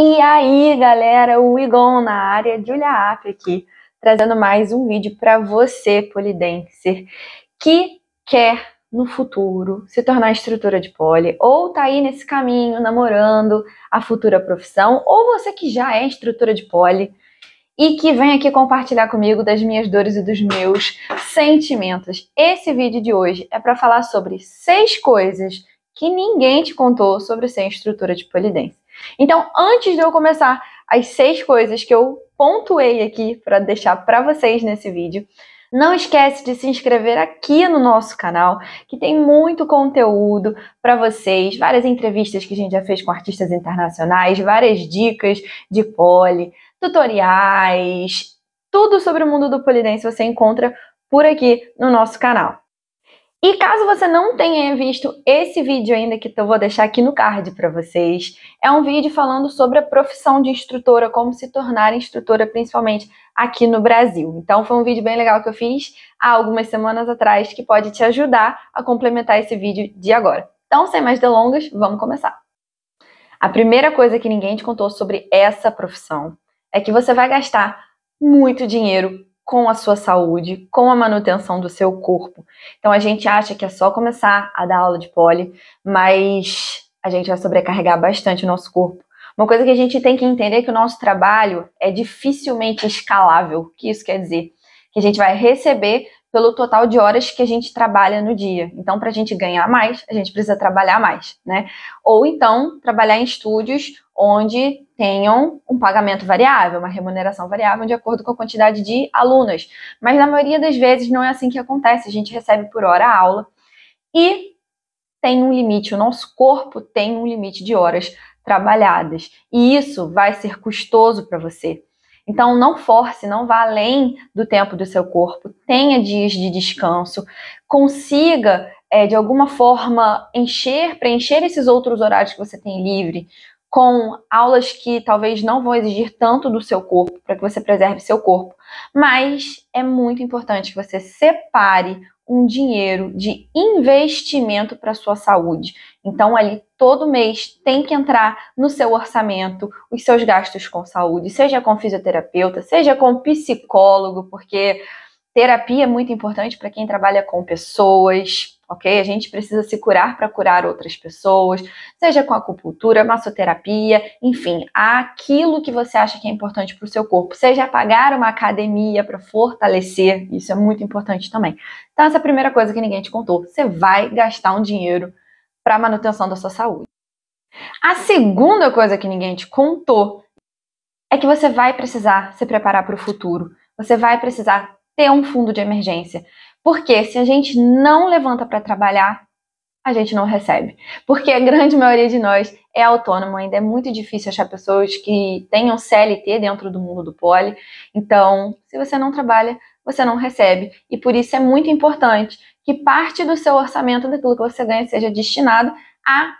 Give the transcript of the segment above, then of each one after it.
E aí, galera, o Igon na área, Julia Afri aqui, trazendo mais um vídeo para você, polidense, que quer no futuro se tornar estrutura de pole, ou tá aí nesse caminho, namorando a futura profissão, ou você que já é estrutura de pole e que vem aqui compartilhar comigo das minhas dores e dos meus sentimentos. Esse vídeo de hoje é para falar sobre seis coisas que ninguém te contou sobre ser estrutura de polidense. Então, antes de eu começar as seis coisas que eu pontuei aqui para deixar para vocês nesse vídeo, não esquece de se inscrever aqui no nosso canal, que tem muito conteúdo para vocês, várias entrevistas que a gente já fez com artistas internacionais, várias dicas de pole, tutoriais, tudo sobre o mundo do polidense você encontra por aqui no nosso canal. E caso você não tenha visto esse vídeo ainda, que eu vou deixar aqui no card para vocês, é um vídeo falando sobre a profissão de instrutora, como se tornar instrutora, principalmente aqui no Brasil. Então, foi um vídeo bem legal que eu fiz há algumas semanas atrás, que pode te ajudar a complementar esse vídeo de agora. Então, sem mais delongas, vamos começar. A primeira coisa que ninguém te contou sobre essa profissão é que você vai gastar muito dinheiro com a sua saúde, com a manutenção do seu corpo. Então a gente acha que é só começar a dar aula de pole, mas a gente vai sobrecarregar bastante o nosso corpo. Uma coisa que a gente tem que entender é que o nosso trabalho é dificilmente escalável. O que isso quer dizer? Que a gente vai receber pelo total de horas que a gente trabalha no dia. Então, para a gente ganhar mais, a gente precisa trabalhar mais, né? Ou então, trabalhar em estúdios onde tenham um pagamento variável, uma remuneração variável de acordo com a quantidade de alunas. Mas na maioria das vezes não é assim que acontece. A gente recebe por hora a aula e tem um limite, o nosso corpo tem um limite de horas trabalhadas. E isso vai ser custoso para você. Então, não force, não vá além do tempo do seu corpo, tenha dias de descanso, consiga, é, de alguma forma, encher, preencher esses outros horários que você tem livre com aulas que talvez não vão exigir tanto do seu corpo, para que você preserve seu corpo. Mas é muito importante que você separe um dinheiro de investimento para sua saúde. Então ali todo mês tem que entrar no seu orçamento os seus gastos com saúde, seja com fisioterapeuta, seja com psicólogo, porque terapia é muito importante para quem trabalha com pessoas ok? A gente precisa se curar para curar outras pessoas, seja com acupuntura, massoterapia, enfim, aquilo que você acha que é importante para o seu corpo, seja pagar uma academia para fortalecer, isso é muito importante também. Então, essa é a primeira coisa que ninguém te contou, você vai gastar um dinheiro para manutenção da sua saúde. A segunda coisa que ninguém te contou é que você vai precisar se preparar para o futuro. Você vai precisar ter um fundo de emergência. Porque se a gente não levanta para trabalhar, a gente não recebe. Porque a grande maioria de nós é autônomo, ainda é muito difícil achar pessoas que tenham CLT dentro do mundo do pole. Então, se você não trabalha, você não recebe. E por isso é muito importante que parte do seu orçamento, daquilo que você ganha, seja destinado a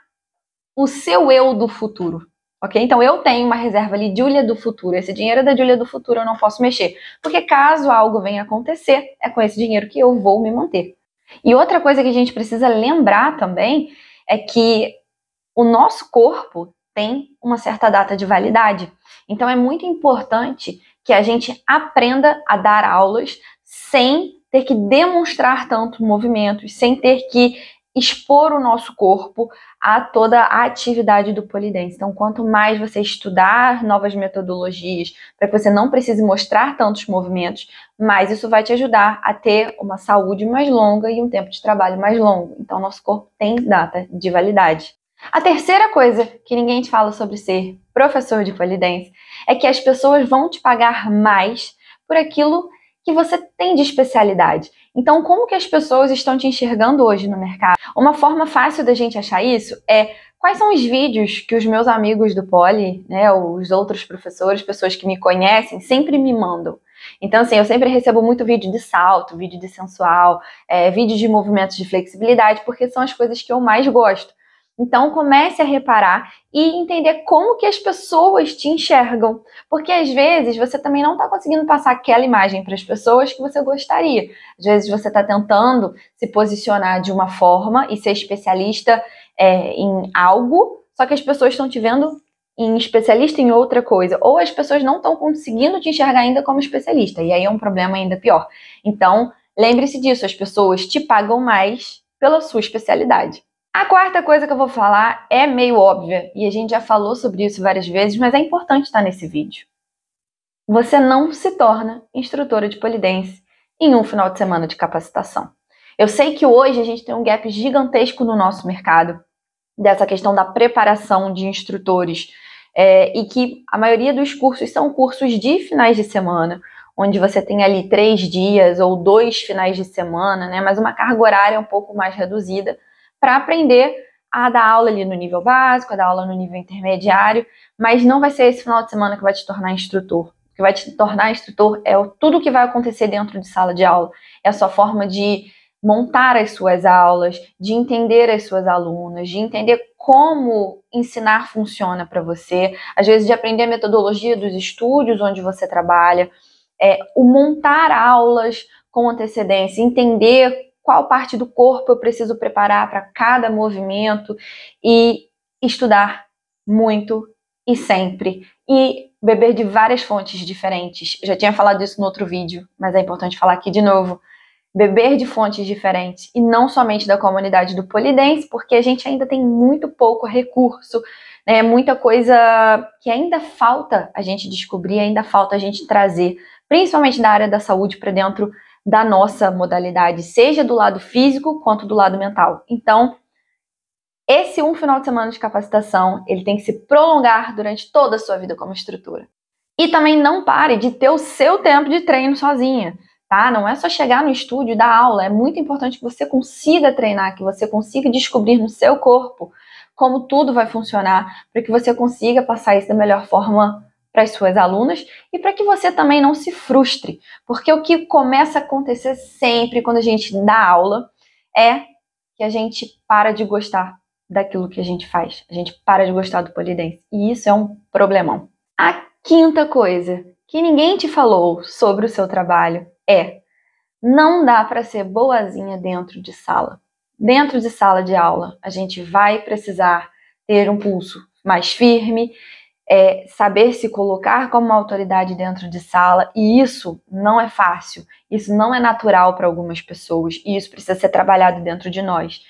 o seu eu do futuro. Ok? Então eu tenho uma reserva ali, dívida do futuro. Esse dinheiro é da dívida do futuro, eu não posso mexer. Porque caso algo venha acontecer, é com esse dinheiro que eu vou me manter. E outra coisa que a gente precisa lembrar também é que o nosso corpo tem uma certa data de validade. Então é muito importante que a gente aprenda a dar aulas sem ter que demonstrar tanto movimentos, sem ter que expor o nosso corpo a toda a atividade do polidense. Então, quanto mais você estudar novas metodologias, para que você não precise mostrar tantos movimentos, mais isso vai te ajudar a ter uma saúde mais longa e um tempo de trabalho mais longo. Então, nosso corpo tem data de validade. A terceira coisa que ninguém te fala sobre ser professor de polidense é que as pessoas vão te pagar mais por aquilo que você tem de especialidade. Então, como que as pessoas estão te enxergando hoje no mercado? Uma forma fácil da gente achar isso é quais são os vídeos que os meus amigos do Poli, né, os outros professores, pessoas que me conhecem, sempre me mandam. Então, assim, eu sempre recebo muito vídeo de salto, vídeo de sensual, é, vídeo de movimentos de flexibilidade, porque são as coisas que eu mais gosto. Então comece a reparar e entender como que as pessoas te enxergam, porque às vezes você também não está conseguindo passar aquela imagem para as pessoas que você gostaria. Às vezes você está tentando se posicionar de uma forma e ser especialista é, em algo, só que as pessoas estão te vendo em especialista em outra coisa, ou as pessoas não estão conseguindo te enxergar ainda como especialista, e aí é um problema ainda pior. Então lembre-se disso, as pessoas te pagam mais pela sua especialidade. A quarta coisa que eu vou falar é meio óbvia e a gente já falou sobre isso várias vezes, mas é importante estar nesse vídeo. Você não se torna instrutora de polidense em um final de semana de capacitação. Eu sei que hoje a gente tem um gap gigantesco no nosso mercado dessa questão da preparação de instrutores é, e que a maioria dos cursos são cursos de finais de semana, onde você tem ali três dias ou dois finais de semana, né? Mas uma carga horária um pouco mais reduzida para aprender a dar aula ali no nível básico, a dar aula no nível intermediário, mas não vai ser esse final de semana que vai te tornar instrutor. O que vai te tornar instrutor é tudo o que vai acontecer dentro de sala de aula, é a sua forma de montar as suas aulas, de entender as suas alunas, de entender como ensinar funciona para você, às vezes de aprender a metodologia dos estúdios onde você trabalha, é, o montar aulas com antecedência, entender qual parte do corpo eu preciso preparar para cada movimento e estudar muito e sempre. E beber de várias fontes diferentes. Eu já tinha falado isso no outro vídeo, mas é importante falar aqui de novo. Beber de fontes diferentes e não somente da comunidade do polidense, porque a gente ainda tem muito pouco recurso, né? Muita coisa que ainda falta a gente descobrir, ainda falta a gente trazer, principalmente da área da saúde para dentro da nossa modalidade, seja do lado físico quanto do lado mental. Então, esse um final de semana de capacitação, ele tem que se prolongar durante toda a sua vida como estrutura. E também não pare de ter o seu tempo de treino sozinha, tá? Não é só chegar no estúdio e dar aula, é muito importante que você consiga treinar, que você consiga descobrir no seu corpo como tudo vai funcionar, para que você consiga passar isso da melhor forma para as suas alunas e para que você também não se frustre, porque o que começa a acontecer sempre quando a gente dá aula é que a gente para de gostar daquilo que a gente faz, a gente para de gostar do polidense e isso é um problemão. A quinta coisa que ninguém te falou sobre o seu trabalho é não dá para ser boazinha dentro de sala. Dentro de sala de aula, a gente vai precisar ter um pulso mais firme é, saber se colocar como uma autoridade dentro de sala, e isso não é fácil, isso não é natural para algumas pessoas, e isso precisa ser trabalhado dentro de nós.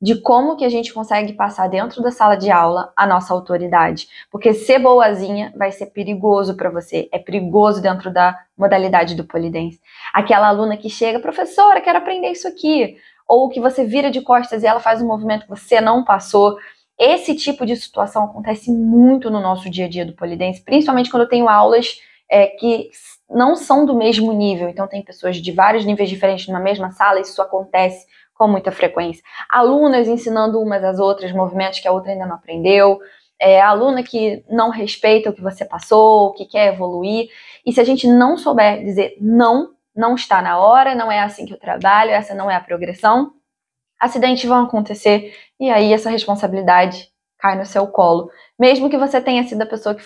De como que a gente consegue passar dentro da sala de aula a nossa autoridade. Porque ser boazinha vai ser perigoso para você, é perigoso dentro da modalidade do polidense. Aquela aluna que chega, professora, quero aprender isso aqui. Ou que você vira de costas e ela faz um movimento que você não passou. Esse tipo de situação acontece muito no nosso dia a dia do polidense, principalmente quando eu tenho aulas é, que não são do mesmo nível. Então, tem pessoas de vários níveis diferentes numa mesma sala, isso acontece com muita frequência. Alunas ensinando umas às outras movimentos que a outra ainda não aprendeu. É, aluna que não respeita o que você passou, que quer evoluir. E se a gente não souber dizer não, não está na hora, não é assim que eu trabalho, essa não é a progressão, acidentes vão acontecer e aí essa responsabilidade cai no seu colo, mesmo que você tenha sido a pessoa que